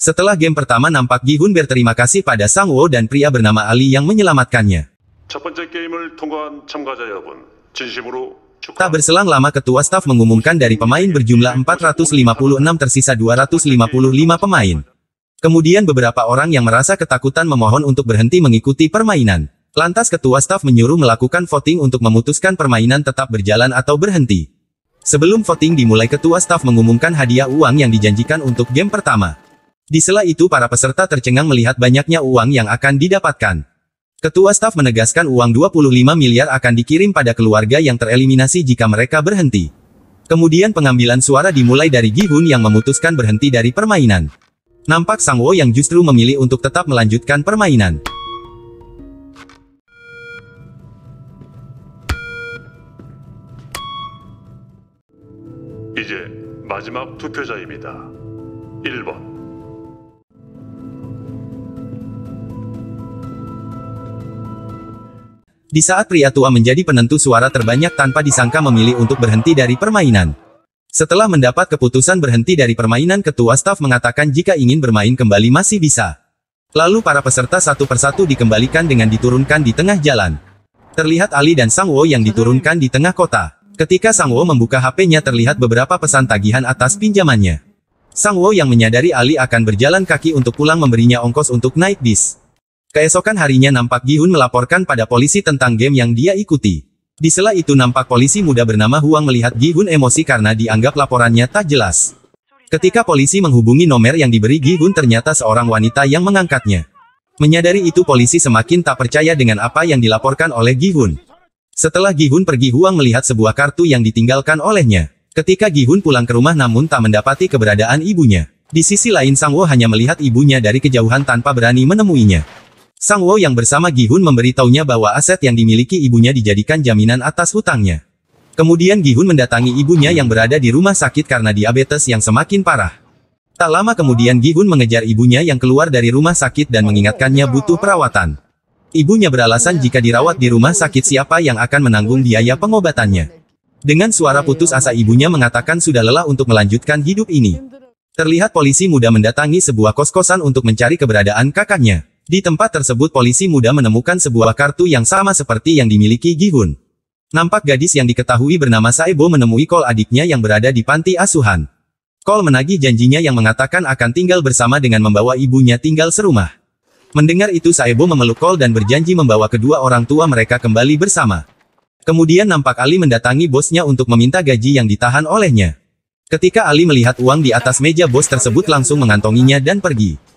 Setelah game pertama nampak Gi Hun berterima kasih pada Sang Wo dan pria bernama Ali yang menyelamatkannya. Tak berselang lama ketua staf mengumumkan dari pemain berjumlah 456 tersisa 255 pemain. Kemudian beberapa orang yang merasa ketakutan memohon untuk berhenti mengikuti permainan. Lantas ketua staf menyuruh melakukan voting untuk memutuskan permainan tetap berjalan atau berhenti. Sebelum voting dimulai ketua staf mengumumkan hadiah uang yang dijanjikan untuk game pertama. Di sela itu para peserta tercengang melihat banyaknya uang yang akan didapatkan. Ketua staf menegaskan uang 25 miliar akan dikirim pada keluarga yang tereliminasi jika mereka berhenti. Kemudian pengambilan suara dimulai dari Gihun yang memutuskan berhenti dari permainan. Nampak Sang Wo yang justru memilih untuk tetap melanjutkan permainan. 이제 마지막 투표자입니다. 1번 Di saat pria tua menjadi penentu suara terbanyak tanpa disangka memilih untuk berhenti dari permainan. Setelah mendapat keputusan berhenti dari permainan ketua staf mengatakan jika ingin bermain kembali masih bisa. Lalu para peserta satu persatu dikembalikan dengan diturunkan di tengah jalan. Terlihat Ali dan Sang Wo yang diturunkan di tengah kota. Ketika Sang Wo membuka HP-nya terlihat beberapa pesan tagihan atas pinjamannya. Sang Wo yang menyadari Ali akan berjalan kaki untuk pulang memberinya ongkos untuk naik bis. Keesokan harinya nampak Gihun melaporkan pada polisi tentang game yang dia ikuti. Di sela itu nampak polisi muda bernama Huang melihat Gihun emosi karena dianggap laporannya tak jelas. Ketika polisi menghubungi nomor yang diberi Gihun ternyata seorang wanita yang mengangkatnya. Menyadari itu polisi semakin tak percaya dengan apa yang dilaporkan oleh Gihun. Setelah Gihun pergi Huang melihat sebuah kartu yang ditinggalkan olehnya. Ketika Gihun pulang ke rumah namun tak mendapati keberadaan ibunya. Di sisi lain Sang Wo hanya melihat ibunya dari kejauhan tanpa berani menemuinya. Sang Wo yang bersama Gi Hun memberitahunya bahwa aset yang dimiliki ibunya dijadikan jaminan atas hutangnya. Kemudian Gi Hun mendatangi ibunya yang berada di rumah sakit karena diabetes yang semakin parah. Tak lama kemudian Gi Hun mengejar ibunya yang keluar dari rumah sakit dan mengingatkannya butuh perawatan. Ibunya beralasan jika dirawat di rumah sakit siapa yang akan menanggung biaya pengobatannya. Dengan suara putus asa ibunya mengatakan sudah lelah untuk melanjutkan hidup ini. Terlihat polisi muda mendatangi sebuah kos-kosan untuk mencari keberadaan kakaknya. Di tempat tersebut polisi muda menemukan sebuah kartu yang sama seperti yang dimiliki Gihun. Nampak gadis yang diketahui bernama Saebo menemui Kol adiknya yang berada di panti asuhan. Kol menagih janjinya yang mengatakan akan tinggal bersama dengan membawa ibunya tinggal serumah. Mendengar itu Saebo memeluk Kol dan berjanji membawa kedua orang tua mereka kembali bersama. Kemudian nampak Ali mendatangi bosnya untuk meminta gaji yang ditahan olehnya. Ketika Ali melihat uang di atas meja bos tersebut langsung mengantonginya dan pergi.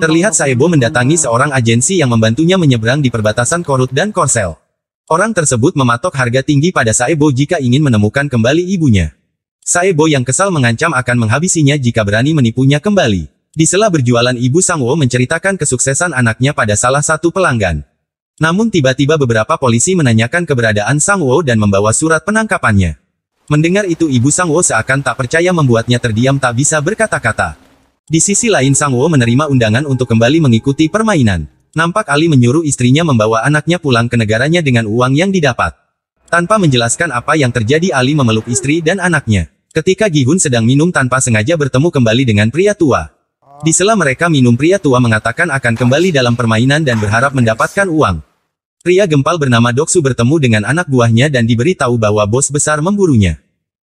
Terlihat Saebo mendatangi seorang agensi yang membantunya menyeberang di perbatasan Korut dan Korsel. Orang tersebut mematok harga tinggi pada Saebo jika ingin menemukan kembali ibunya. Saebo yang kesal mengancam akan menghabisinya jika berani menipunya kembali. Di sela berjualan ibu Sangwo menceritakan kesuksesan anaknya pada salah satu pelanggan. Namun tiba-tiba beberapa polisi menanyakan keberadaan Sang Wo dan membawa surat penangkapannya. Mendengar itu ibu Sang Wo seakan tak percaya membuatnya terdiam tak bisa berkata-kata. Di sisi lain Sang Wo menerima undangan untuk kembali mengikuti permainan. Nampak Ali menyuruh istrinya membawa anaknya pulang ke negaranya dengan uang yang didapat. Tanpa menjelaskan apa yang terjadi Ali memeluk istri dan anaknya. Ketika Gihun sedang minum tanpa sengaja bertemu kembali dengan pria tua. Di sela mereka minum pria tua mengatakan akan kembali dalam permainan dan berharap mendapatkan uang. Pria gempal bernama Doksu bertemu dengan anak buahnya dan diberitahu bahwa bos besar memburunya.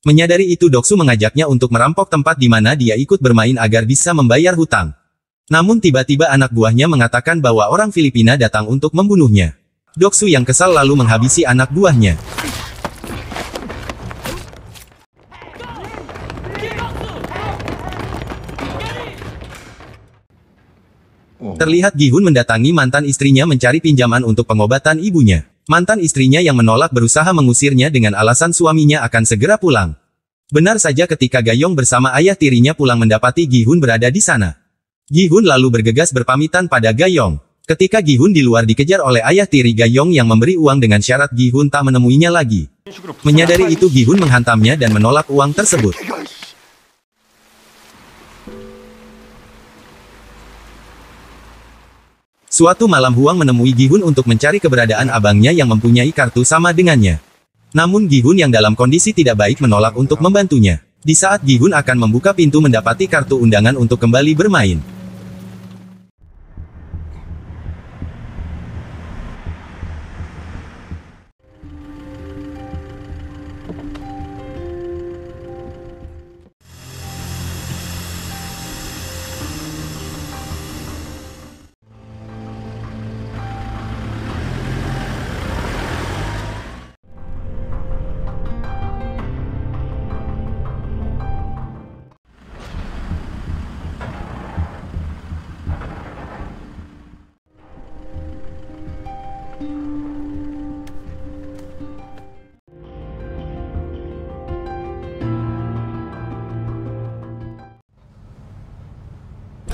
Menyadari itu Doksu mengajaknya untuk merampok tempat di mana dia ikut bermain agar bisa membayar hutang. Namun tiba-tiba anak buahnya mengatakan bahwa orang Filipina datang untuk membunuhnya. Doksu yang kesal lalu menghabisi anak buahnya. Oh. Terlihat Gihun mendatangi mantan istrinya mencari pinjaman untuk pengobatan ibunya. Mantan istrinya yang menolak berusaha mengusirnya dengan alasan suaminya akan segera pulang. Benar saja ketika Gayong bersama ayah tirinya pulang mendapati Gihun berada di sana. Gihun lalu bergegas berpamitan pada Gayong. Ketika Gihun di luar dikejar oleh ayah tiri Gayong yang memberi uang dengan syarat Gihun tak menemuinya lagi. Menyadari itu Gihun menghantamnya dan menolak uang tersebut. Suatu malam Huang menemui Gihun untuk mencari keberadaan abangnya yang mempunyai kartu sama dengannya. Namun Gihun yang dalam kondisi tidak baik menolak untuk membantunya. Di saat Gihun akan membuka pintu mendapati kartu undangan untuk kembali bermain,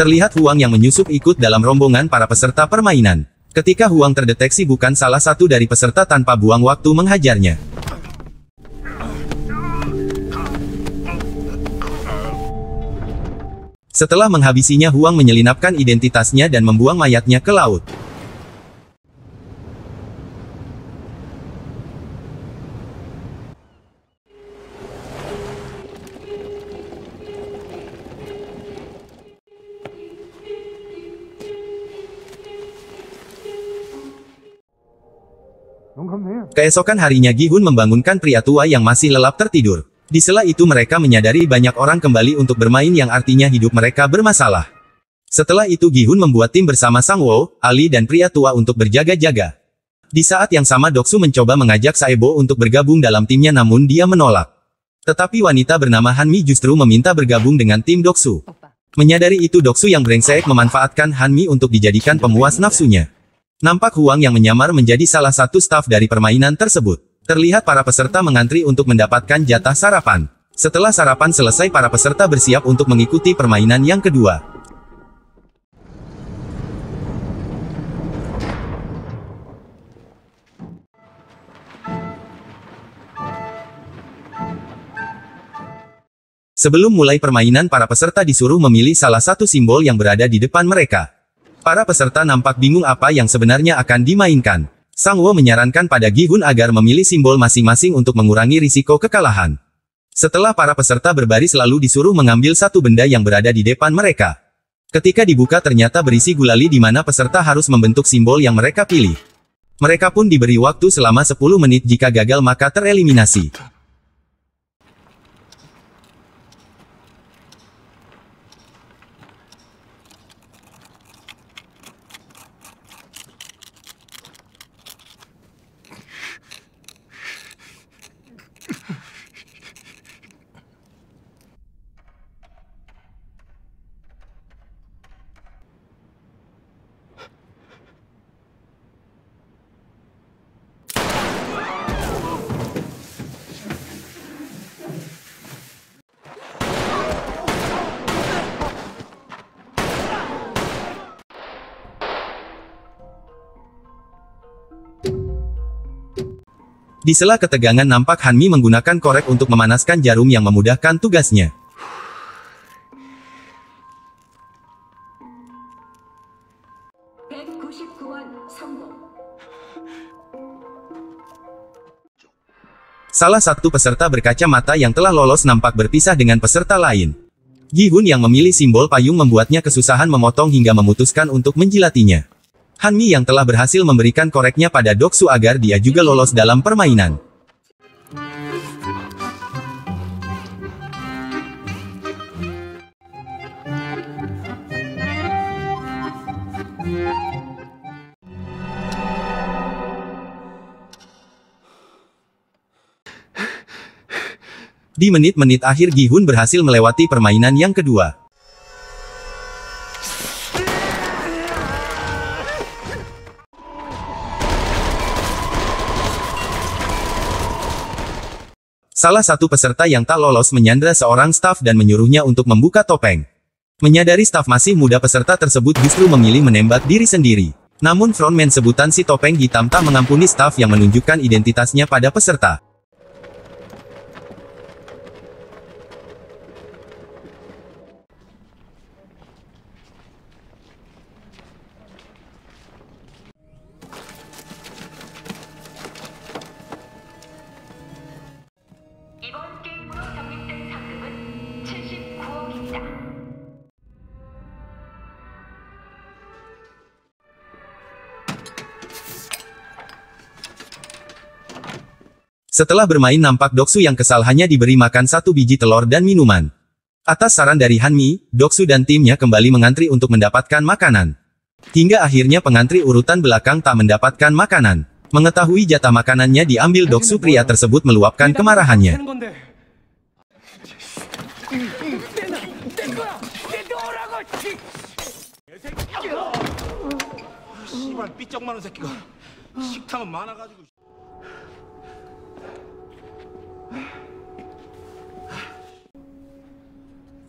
Terlihat Huang yang menyusup ikut dalam rombongan para peserta permainan. Ketika Huang terdeteksi bukan salah satu dari peserta tanpa buang waktu menghajarnya. Setelah menghabisinya Huang menyelinapkan identitasnya dan membuang mayatnya ke laut. Keesokan harinya Gihun membangunkan pria tua yang masih lelap tertidur. Di sela itu mereka menyadari banyak orang kembali untuk bermain yang artinya hidup mereka bermasalah. Setelah itu Gihun membuat tim bersama Sang Wo, Ali dan pria tua untuk berjaga-jaga. Di saat yang sama Doksu mencoba mengajak Saebo untuk bergabung dalam timnya namun dia menolak. Tetapi wanita bernama Hanmi justru meminta bergabung dengan tim Doksu. Menyadari itu Doksu yang brengsek memanfaatkan Hanmi untuk dijadikan pemuas nafsunya. Nampak Huang yang menyamar menjadi salah satu staf dari permainan tersebut. Terlihat para peserta mengantri untuk mendapatkan jatah sarapan. Setelah sarapan selesai para peserta bersiap untuk mengikuti permainan yang kedua. Sebelum mulai permainan para peserta disuruh memilih salah satu simbol yang berada di depan mereka. Para peserta nampak bingung apa yang sebenarnya akan dimainkan. Sang Wo menyarankan pada Gi Hun agar memilih simbol masing-masing untuk mengurangi risiko kekalahan. Setelah para peserta berbaris lalu disuruh mengambil satu benda yang berada di depan mereka. Ketika dibuka ternyata berisi gulali di mana peserta harus membentuk simbol yang mereka pilih. Mereka pun diberi waktu selama 10 menit jika gagal maka tereliminasi. Di sela ketegangan nampak Hanmi menggunakan korek untuk memanaskan jarum yang memudahkan tugasnya. Salah satu peserta berkaca mata yang telah lolos nampak berpisah dengan peserta lain. Ji yang memilih simbol payung membuatnya kesusahan memotong hingga memutuskan untuk menjilatinya. Han Mi yang telah berhasil memberikan koreknya pada Doksu agar dia juga lolos dalam permainan. Di menit-menit akhir Gi Hun berhasil melewati permainan yang kedua. Salah satu peserta yang tak lolos menyandra seorang staf dan menyuruhnya untuk membuka topeng. Menyadari staf masih muda peserta tersebut justru memilih menembak diri sendiri. Namun frontman sebutan si topeng hitam tak mengampuni staf yang menunjukkan identitasnya pada peserta. Setelah bermain nampak Doksu yang kesal hanya diberi makan satu biji telur dan minuman. Atas saran dari Hanmi, Doksu dan timnya kembali mengantri untuk mendapatkan makanan. Hingga akhirnya pengantri urutan belakang tak mendapatkan makanan. Mengetahui jatah makanannya diambil Dok Supriya tersebut meluapkan kemarahannya.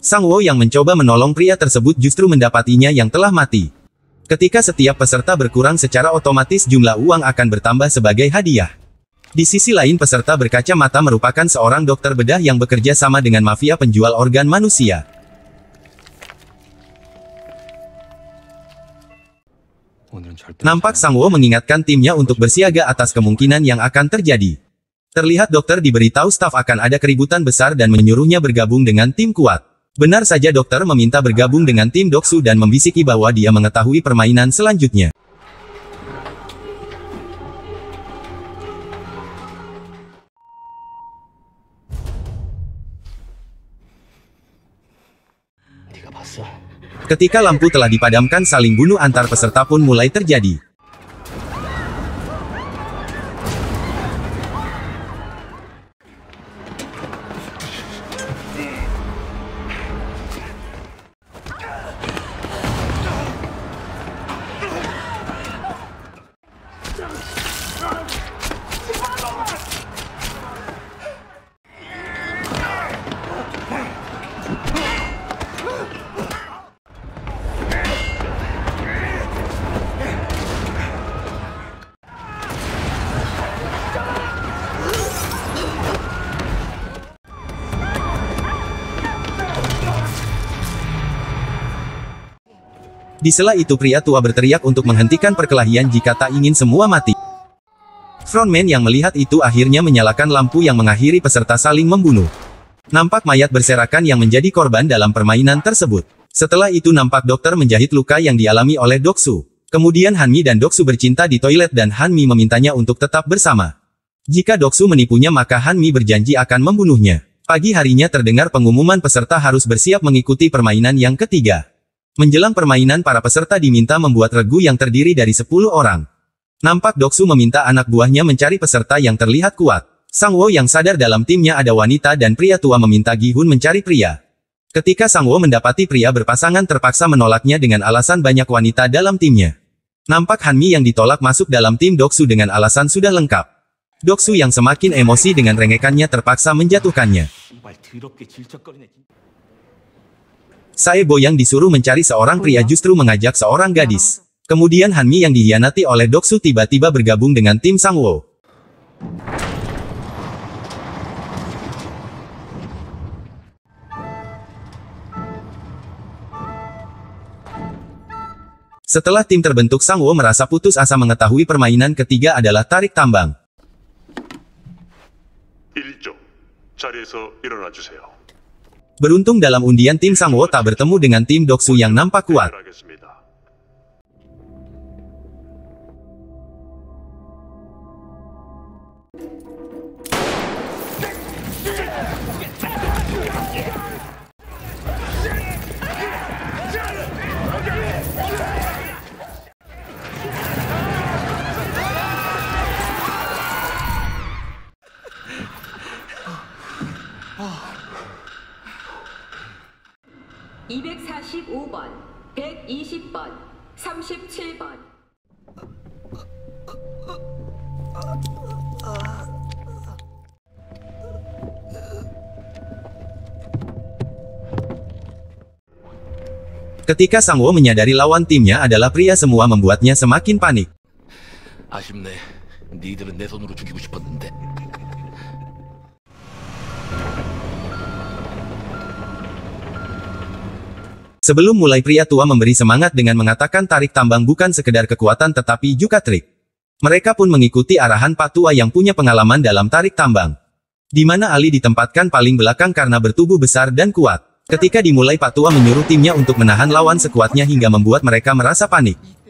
Sang Wo yang mencoba menolong pria tersebut justru mendapatinya yang telah mati. Ketika setiap peserta berkurang secara otomatis jumlah uang akan bertambah sebagai hadiah. Di sisi lain peserta berkaca mata merupakan seorang dokter bedah yang bekerja sama dengan mafia penjual organ manusia. Nampak Sang Wo mengingatkan timnya untuk bersiaga atas kemungkinan yang akan terjadi. Terlihat dokter diberitahu staf akan ada keributan besar dan menyuruhnya bergabung dengan tim kuat. Benar saja dokter meminta bergabung dengan tim Doksu dan membisiki bahwa dia mengetahui permainan selanjutnya. Ketika lampu telah dipadamkan saling bunuh antar peserta pun mulai terjadi. Di sela itu pria tua berteriak untuk menghentikan perkelahian jika tak ingin semua mati. Frontman yang melihat itu akhirnya menyalakan lampu yang mengakhiri peserta saling membunuh. Nampak mayat berserakan yang menjadi korban dalam permainan tersebut. Setelah itu nampak dokter menjahit luka yang dialami oleh Doksu. Kemudian Hanmi dan Doksu bercinta di toilet dan Hanmi memintanya untuk tetap bersama. Jika Doksu menipunya maka Hanmi berjanji akan membunuhnya. Pagi harinya terdengar pengumuman peserta harus bersiap mengikuti permainan yang ketiga. Menjelang permainan para peserta diminta membuat regu yang terdiri dari 10 orang. Nampak Doksu meminta anak buahnya mencari peserta yang terlihat kuat. Sang Wo yang sadar dalam timnya ada wanita dan pria tua meminta Gihun mencari pria. Ketika Sang Wo mendapati pria berpasangan terpaksa menolaknya dengan alasan banyak wanita dalam timnya. Nampak Hanmi yang ditolak masuk dalam tim Doksu dengan alasan sudah lengkap. Doksu yang semakin emosi dengan rengekannya terpaksa menjatuhkannya. Saya Boyang disuruh mencari seorang pria justru mengajak seorang gadis. Kemudian Hanmi yang dihianati oleh Doksu tiba-tiba bergabung dengan tim Sangwo. Setelah tim terbentuk Sangwo merasa putus asa mengetahui permainan ketiga adalah tarik tambang. 자리에서 Beruntung dalam undian tim Sangwo tak bertemu dengan tim Doksu yang nampak kuat. Ketika Sangwo menyadari lawan timnya adalah pria semua membuatnya semakin panik. Sebelum mulai pria tua memberi semangat dengan mengatakan tarik tambang bukan sekedar kekuatan tetapi juga trik. Mereka pun mengikuti arahan Pak Tua yang punya pengalaman dalam tarik tambang. Di mana Ali ditempatkan paling belakang karena bertubuh besar dan kuat. Ketika dimulai Patua menyuruh timnya untuk menahan lawan sekuatnya hingga membuat mereka merasa panik.